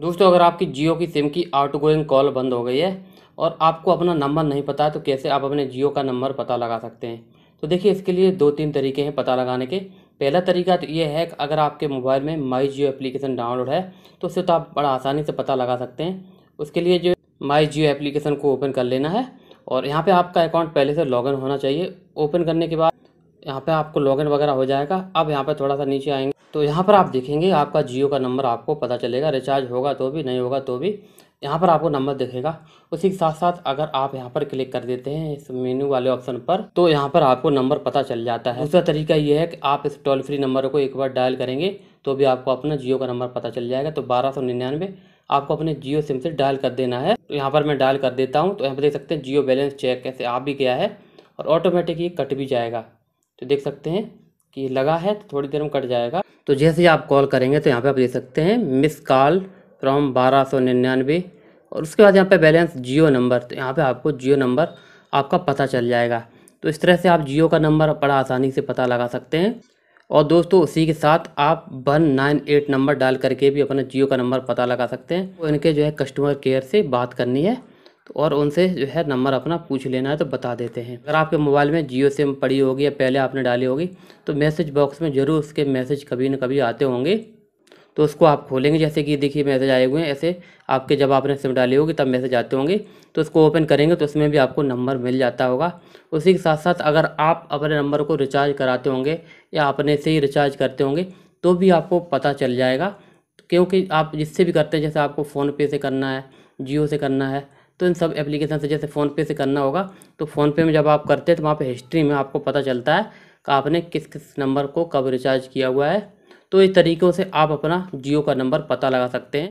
दोस्तों अगर आपकी जियो की सिम की आउट गोइंग कॉल बंद हो गई है और आपको अपना नंबर नहीं पता है तो कैसे आप अपने जियो का नंबर पता लगा सकते हैं तो देखिए इसके लिए दो तीन तरीके हैं पता लगाने के पहला तरीका तो ये है कि अगर आपके मोबाइल में माई जियो एप्लीकेशन डाउनलोड है तो उससे तो आप बड़ा आसानी से पता लगा सकते हैं उसके लिए जो माई जियो एप्लीकेशन को ओपन कर लेना है और यहाँ पर आपका अकाउंट पहले से लॉगिन होना चाहिए ओपन करने के बाद यहाँ पे आपको लॉगिन वगैरह हो जाएगा अब यहाँ पे थोड़ा सा नीचे आएंगे तो यहाँ पर आप देखेंगे आपका जियो का नंबर आपको पता चलेगा रिचार्ज होगा तो भी नहीं होगा तो भी यहाँ पर आपको नंबर दिखेगा उसी के साथ साथ अगर आप यहाँ पर क्लिक कर देते हैं इस मेन्यू वाले ऑप्शन पर तो यहाँ पर आपको नंबर पता चल जाता है दूसरा तरीका ये है कि आप इस टोल फ्री नंबर को एक बार डायल करेंगे तो भी आपको अपना जियो का नंबर पता चल जाएगा तो बारह सौ निन्यानवे आपको अपने जियो सिम से डायल कर देना है तो यहाँ पर मैं डायल कर देता हूँ तो यहाँ पर देख सकते हैं जियो बैलेंस चेक कैसे आ भी गया है और ऑटोमेटिक ये कट भी जाएगा तो देख सकते हैं कि लगा है तो थोड़ी देर में कट जाएगा तो जैसे ही आप कॉल करेंगे तो यहाँ पे आप देख सकते हैं मिस कॉल फ्रॉम बारह सौ निन्यानवे और उसके बाद यहाँ पे बैलेंस जियो नंबर तो यहाँ पे आपको जियो नंबर आपका पता चल जाएगा तो इस तरह से आप जियो का नंबर बड़ा आसानी से पता लगा सकते हैं और दोस्तों उसी के साथ आप वन नाइन एट नंबर डाल करके भी अपना जियो का नंबर पता लगा सकते हैं तो इनके जो है कस्टमर केयर से बात करनी है तो और उनसे जो है नंबर अपना पूछ लेना है तो बता देते हैं अगर आपके मोबाइल में जियो सिम पड़ी होगी या पहले आपने डाली होगी तो मैसेज बॉक्स में ज़रूर उसके मैसेज कभी ना कभी आते होंगे तो उसको आप खोलेंगे जैसे कि देखिए मैसेज आए हुए हैं ऐसे आपके जब आपने सिम डाली होगी तब मैसेज आते होंगे तो उसको ओपन करेंगे तो उसमें भी आपको नंबर मिल जाता होगा उसी के साथ साथ अगर आप अपने नंबर को रिचार्ज कराते होंगे या अपने से ही रिचार्ज करते होंगे तो भी आपको पता चल जाएगा क्योंकि आप जिससे भी करते हैं जैसे आपको फ़ोनपे से करना है जियो से करना है तो इन सब एप्लीकेशन से जैसे फ़ोनपे से करना होगा तो फ़ोनपे में जब आप करते हैं तो वहाँ पर हिस्ट्री में आपको पता चलता है कि आपने किस किस नंबर को कब रिचार्ज किया हुआ है तो इस तरीक़ों से आप अपना जियो का नंबर पता लगा सकते हैं